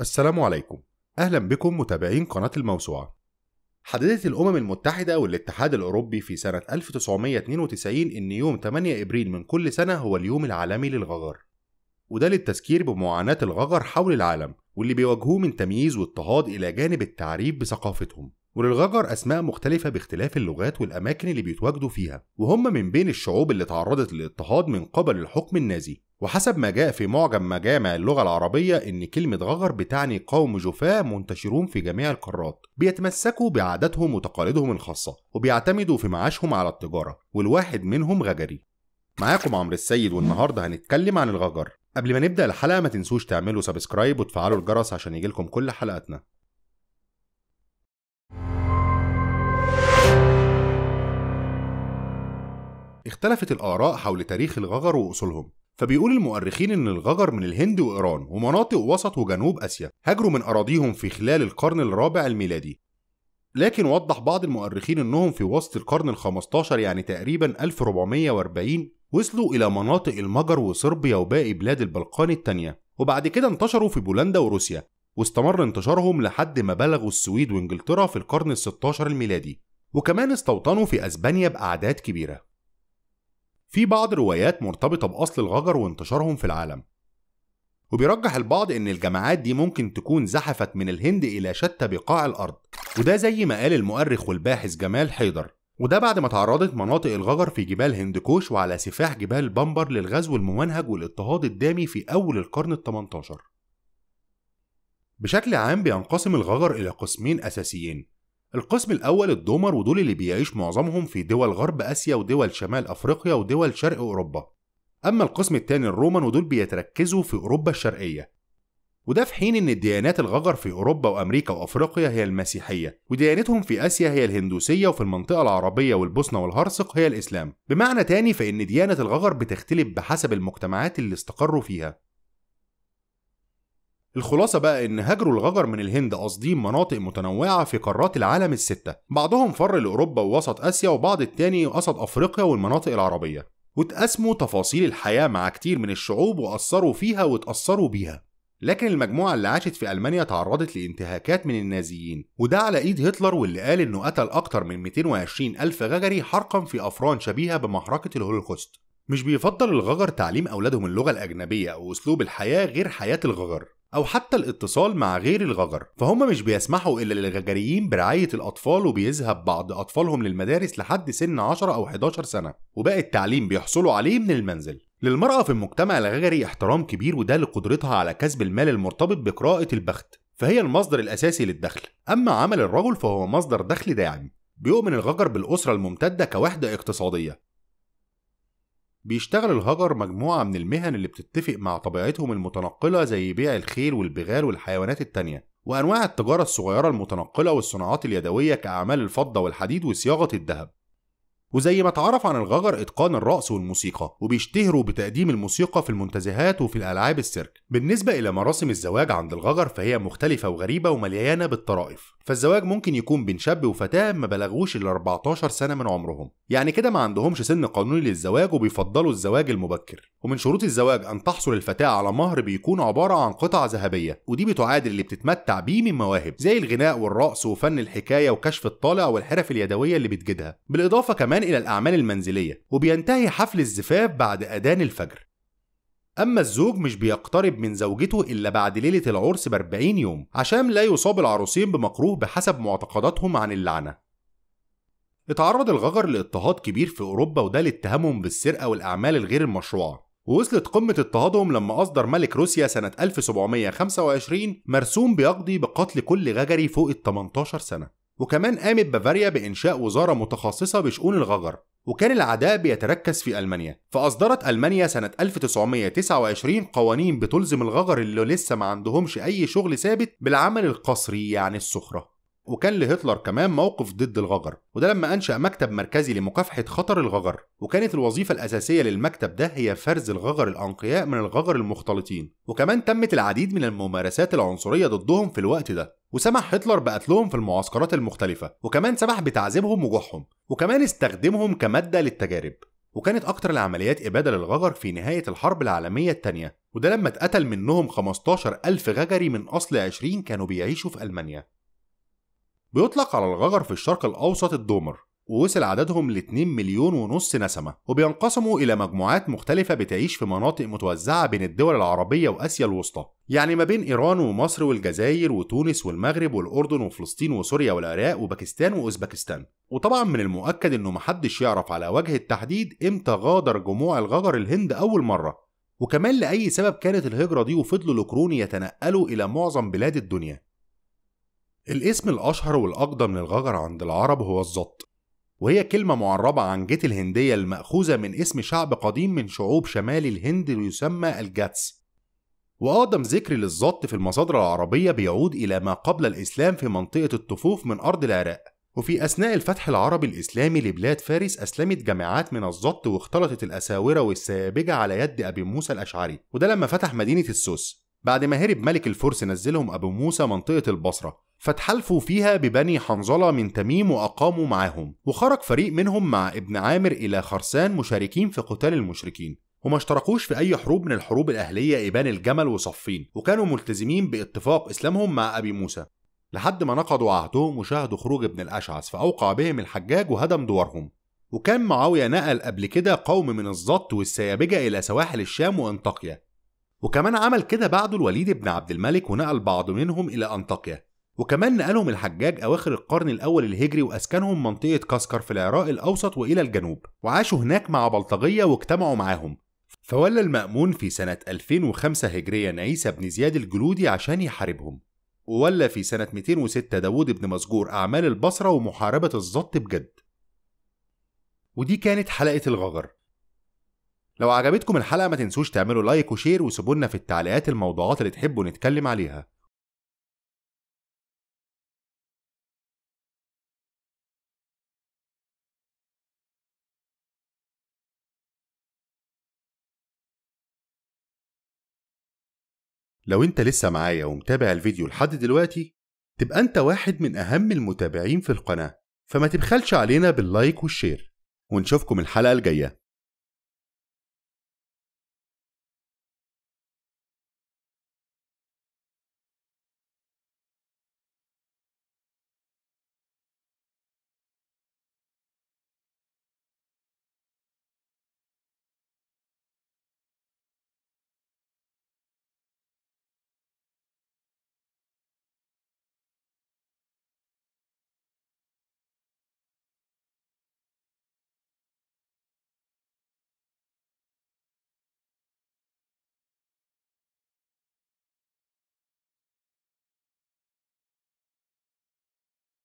السلام عليكم أهلا بكم متابعين قناة الموسوعة حددت الأمم المتحدة والاتحاد الأوروبي في سنة 1992 إن يوم 8 إبريل من كل سنة هو اليوم العالمي للغجر وده للتذكير بمعاناة الغجر حول العالم واللي بيواجهوه من تمييز واضطهاد إلى جانب التعريف بثقافتهم وللغجر أسماء مختلفة باختلاف اللغات والأماكن اللي بيتواجدوا فيها وهم من بين الشعوب اللي تعرضت للاضطهاد من قبل الحكم النازي وحسب ما جاء في معجم مجامع اللغة العربية إن كلمة غغر بتعني قوم جفاة منتشرون في جميع القارات بيتمسكوا بعاداتهم وتقاليدهم الخاصة وبيعتمدوا في معاشهم على التجارة والواحد منهم غجري معاكم عمرو السيد والنهاردة هنتكلم عن الغجر قبل ما نبدأ الحلقة ما تنسوش تعملوا سبسكرايب وتفعلوا الجرس عشان يجيلكم كل حلقاتنا اختلفت الآراء حول تاريخ الغجر وأصولهم فبيقول المؤرخين إن الغجر من الهند وإيران ومناطق وسط وجنوب آسيا هاجروا من أراضيهم في خلال القرن الرابع الميلادي لكن وضح بعض المؤرخين انهم في وسط القرن ال15 يعني تقريبا 1440 وصلوا الى مناطق المجر وصربيا وباقي بلاد البلقان الثانيه وبعد كده انتشروا في بولندا وروسيا واستمر انتشارهم لحد ما بلغوا السويد وانجلترا في القرن ال16 الميلادي وكمان استوطنوا في اسبانيا باعداد كبيره في بعض روايات مرتبطة بأصل الغجر وانتشارهم في العالم وبيرجح البعض إن الجماعات دي ممكن تكون زحفت من الهند إلى شتى بقاع الأرض وده زي ما قال المؤرخ والباحث جمال حيدر وده بعد ما تعرضت مناطق الغجر في جبال هندكوش وعلى سفاح جبال بامبر للغزو الممنهج والاضطهاد الدامي في أول القرن ال 18 بشكل عام بينقسم الغجر إلى قسمين أساسيين القسم الأول الدومر ودول اللي بيعيش معظمهم في دول غرب آسيا ودول شمال أفريقيا ودول شرق أوروبا أما القسم الثاني الرومان ودول بيتركزوا في أوروبا الشرقية وده في حين إن الديانات الغجر في أوروبا وأمريكا وأفريقيا هي المسيحية وديانتهم في آسيا هي الهندوسية وفي المنطقة العربية والبوسنة والهرسق هي الإسلام بمعنى تاني فإن ديانة الغجر بتختلف بحسب المجتمعات اللي استقروا فيها الخلاصة بقى إن هاجروا الغجر من الهند قاصدين مناطق متنوعة في قارات العالم الستة بعضهم فر لأوروبا ووسط آسيا وبعض التاني قصد أفريقيا والمناطق العربية واتقسموا تفاصيل الحياة مع كتير من الشعوب وأثروا فيها واتأثروا بيها لكن المجموعة اللي عاشت في ألمانيا تعرضت لانتهاكات من النازيين وده على إيد هتلر واللي قال إنه قتل أكتر من 220 ألف غجري حرقا في أفران شبيهة بمحركة الهولوكوست مش بيفضل الغجر تعليم أولادهم اللغة الأجنبية أو أسلوب الحياة غير حياة الغجر أو حتى الاتصال مع غير الغجر فهم مش بيسمحوا إلا للغجريين برعاية الأطفال وبيذهب بعض أطفالهم للمدارس لحد سن 10 أو 11 سنة وباقي التعليم بيحصلوا عليه من المنزل للمرأة في المجتمع الغجري احترام كبير وده لقدرتها على كسب المال المرتبط بقراءة البخت فهي المصدر الأساسي للدخل أما عمل الرجل فهو مصدر دخل داعم بيؤمن الغجر بالأسرة الممتدة كوحدة اقتصادية بيشتغل الهجر مجموعة من المهن اللي بتتفق مع طبيعتهم المتنقلة زي بيع الخيل والبغال والحيوانات التانية وأنواع التجارة الصغيرة المتنقلة والصناعات اليدوية كأعمال الفضة والحديد وصياغة الذهب وزي ما اتعرف عن الغجر اتقان الرقص والموسيقى وبيشتهروا بتقديم الموسيقى في المنتزهات وفي الالعاب السيرك بالنسبه الى مراسم الزواج عند الغجر فهي مختلفه وغريبه ومليانه بالطرائف فالزواج ممكن يكون بين شاب وفتاه ما بلغوش ال 14 سنه من عمرهم يعني كده ما عندهمش سن قانوني للزواج وبيفضلوا الزواج المبكر ومن شروط الزواج ان تحصل الفتاه على مهر بيكون عباره عن قطع ذهبيه ودي بتعادل اللي بتتمتع بيه من مواهب زي الغناء والرقص وفن الحكايه وكشف الطالع والحرف اليدويه اللي بتجدها بالاضافه كمان إلى الأعمال المنزلية وبينتهي حفل الزفاف بعد أذان الفجر أما الزوج مش بيقترب من زوجته إلا بعد ليلة العرس بأربعين يوم عشان لا يصاب العروسين بمكروه بحسب معتقداتهم عن اللعنة اتعرض الغجر لاضطهاد كبير في أوروبا وده لاتهامهم بالسرقة والأعمال الغير المشروعة ووصلت قمة اضطهادهم لما أصدر ملك روسيا سنة 1725 مرسوم بيقضي بقتل كل غجري فوق ال 18 سنة وكمان قامت بافاريا بإنشاء وزارة متخصصة بشؤون الغجر وكان العداء بيتركز في ألمانيا فأصدرت ألمانيا سنة 1929 قوانين بتلزم الغجر اللي لسه ما عندهمش أي شغل ثابت بالعمل القصري يعني السخرة وكان لهتلر كمان موقف ضد الغجر وده لما أنشأ مكتب مركزي لمكافحة خطر الغجر وكانت الوظيفة الأساسية للمكتب ده هي فرز الغجر الأنقياء من الغجر المختلطين وكمان تمت العديد من الممارسات العنصرية ضدهم في الوقت ده وسمح هتلر بقتلهم في المعسكرات المختلفة وكمان سمح بتعذيبهم وجوعهم وكمان استخدمهم كمادة للتجارب وكانت أكتر العمليات إبادة للغجر في نهاية الحرب العالمية الثانية وده لما اتقتل منهم 15 ألف غجري من أصل 20 كانوا بيعيشوا في ألمانيا بيطلق على الغجر في الشرق الأوسط الدومر ووصل عددهم ل 2 مليون ونص نسمة وبينقسموا إلى مجموعات مختلفة بتعيش في مناطق متوزعة بين الدول العربية وآسيا الوسطى يعني ما بين إيران ومصر والجزائر وتونس والمغرب والأردن وفلسطين وسوريا والعراق وباكستان وأوزبكستان وطبعا من المؤكد إنه محدش يعرف على وجه التحديد إمتى غادر جموع الغجر الهند أول مرة وكمان لأي سبب كانت الهجرة دي وفضلوا لقرون يتنقلوا إلى معظم بلاد الدنيا الاسم الأشهر والأقدم للغجر عند العرب هو الزط وهي كلمة معربة عن جيت الهندية المأخوذة من اسم شعب قديم من شعوب شمال الهند يسمى الجاتس وأقدم ذكر للزط في المصادر العربية بيعود إلى ما قبل الإسلام في منطقة الطفوف من أرض العراق وفي أثناء الفتح العربي الإسلامي لبلاد فارس أسلمت جامعات من الزط واختلطت الأساورة والسيابجة على يد أبي موسى الأشعري وده لما فتح مدينة السوس بعد ما هرب ملك الفرس نزلهم أبو موسى منطقة البصرة فتحالفوا فيها ببني حنظلة من تميم وأقاموا معاهم وخرج فريق منهم مع ابن عامر إلى خرسان مشاركين في قتال المشركين وما اشتركوش في أي حروب من الحروب الأهلية إبان الجمل وصفين وكانوا ملتزمين باتفاق إسلامهم مع أبي موسى لحد ما نقضوا عهدهم وشاهدوا خروج ابن الأشعث فأوقع بهم الحجاج وهدم دوارهم وكان معاوية نقل قبل كده قوم من الزط والسيابجة إلى سواحل الشام وأنطاكيا وكمان عمل كده بعده الوليد بن عبد الملك ونقل بعض منهم إلى أنطاكيا وكمان نقلهم الحجاج أواخر القرن الأول الهجري وأسكنهم منطقة كسكر في العراق الأوسط وإلى الجنوب وعاشوا هناك مع بلطجية واجتمعوا معاهم فولى المأمون في سنة 2005 هجريا عيسى بن زياد الجلودي عشان يحاربهم وولى في سنة 206 داوود بن مسجور أعمال البصرة ومحاربة الزط بجد ودي كانت حلقة الغجر لو عجبتكم الحلقة ما تنسوش تعملوا لايك وشير وسيبوا لنا في التعليقات الموضوعات اللي تحبوا نتكلم عليها لو انت لسه معايا ومتابع الفيديو لحد دلوقتي تبقى انت واحد من اهم المتابعين في القناة فما تبخلش علينا باللايك والشير ونشوفكم الحلقة الجاية